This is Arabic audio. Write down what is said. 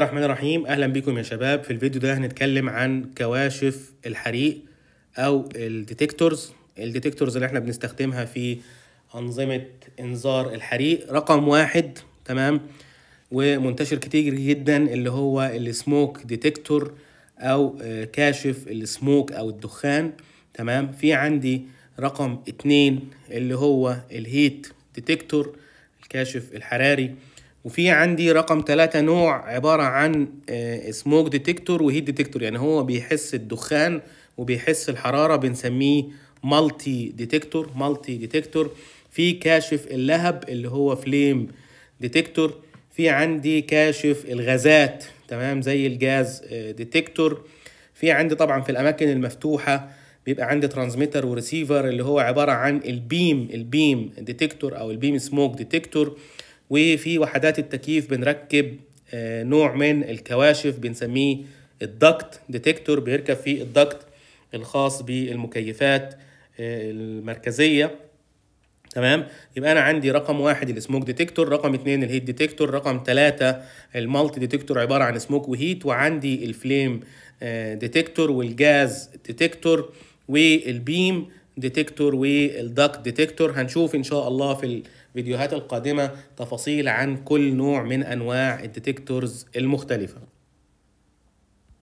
بسم الله الرحمن الرحيم اهلا بكم يا شباب في الفيديو ده هنتكلم عن كواشف الحريق او الديتكتورز الديتكتورز اللي احنا بنستخدمها في انظمه انذار الحريق رقم واحد تمام ومنتشر كتير جدا اللي هو السموك ديتكتور او آه، كاشف السموك او الدخان تمام في عندي رقم اتنين اللي هو الهيت ديتكتور الكاشف الحراري وفي عندي رقم ثلاثة نوع عبارة عن سموك ديتكتور وهيت ديتكتور يعني هو بيحس الدخان وبيحس الحرارة بنسميه مالتي ديتكتور مالتي ديتكتور في كاشف اللهب اللي هو فليم ديتكتور في عندي كاشف الغازات تمام زي الجاز ديتكتور آه، في عندي طبعا في الاماكن المفتوحه بيبقى عندي ترانسميتر وريسيفر اللي هو عباره عن البيم البيم ديتكتور او البيم سموك ديتكتور وفي وحدات التكييف بنركب آه، نوع من الكواشف بنسميه الدكت ديتكتور بيركب فيه الدكت الخاص بالمكيفات آه، المركزيه تمام يبقى انا عندي رقم واحد السموك ديتكتور رقم اثنين الهيت ديتكتور رقم ثلاثة المالتي ديتكتور عبارة عن سموك وهيت وعندي الفليم ديتكتور والجاز ديتكتور والبيم ديتكتور والدك ديتكتور هنشوف ان شاء الله في الفيديوهات القادمه تفاصيل عن كل نوع من انواع الديتكتورز المختلفه